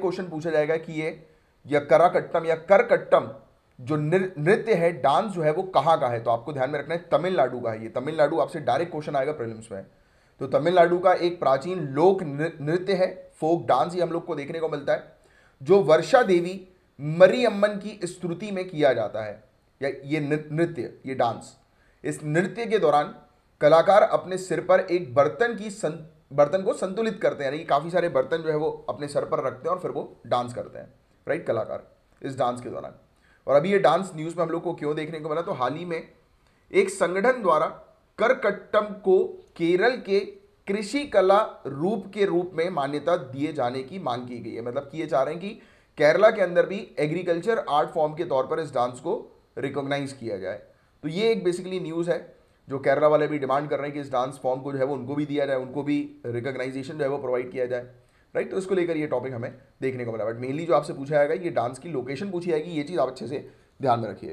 question पूछा जाएगा कि ये या कराकट्टम या करकट्टम जो नृत्य है डांस जो है वो कहाँ का है तो आपको ध्यान में रखना है तमिलनाडु का है ये तमिलनाडु आपसे डायरेक्ट क्वेश्चन आएगा प्रीलिम्स में तो तमिलनाडु का एक प्राचीन लोक नृत्य है फोक डांस ही हम लोग को देखने को मिलता है जो वर्षा देवी मरियम्मन की स्तुति में किया जाता है या ये नृत्य ये डांस इस नृत्य के दौरान कलाकार अपने सिर पर एक बर्तन की सं बर्तन को संतुलित करते हैं यानी कि काफ़ी सारे बर्तन जो है वो अपने सर पर रखते हैं और फिर वो डांस करते हैं राइट कलाकार इस डांस के दौरान और अभी ये डांस न्यूज़ में हम लोग को क्यों देखने को मिला तो हाल ही में एक संगठन द्वारा करकट्टम को केरल के कृषि कला रूप के रूप में मान्यता दिए जाने की मांग की गई है मतलब किए जा रहे हैं कि केरला के अंदर भी एग्रीकल्चर आर्ट फॉर्म के तौर पर इस डांस को रिकॉग्नाइज किया जाए तो ये एक बेसिकली न्यूज़ है जो केरला वाले भी डिमांड कर रहे हैं कि इस डांस फॉर्म को जो है वो उनको भी दिया जाए उनको भी रिकग्नाइजेशन जो है वो प्रोवाइड किया जाए राइट तो इसको लेकर ये टॉपिक हमें देखने को मिला बट मेनली जो आपसे पूछा जाएगा ये डांस की लोकेशन पूछी जाएगी ये चीज़ आप अच्छे से ध्यान में रखिए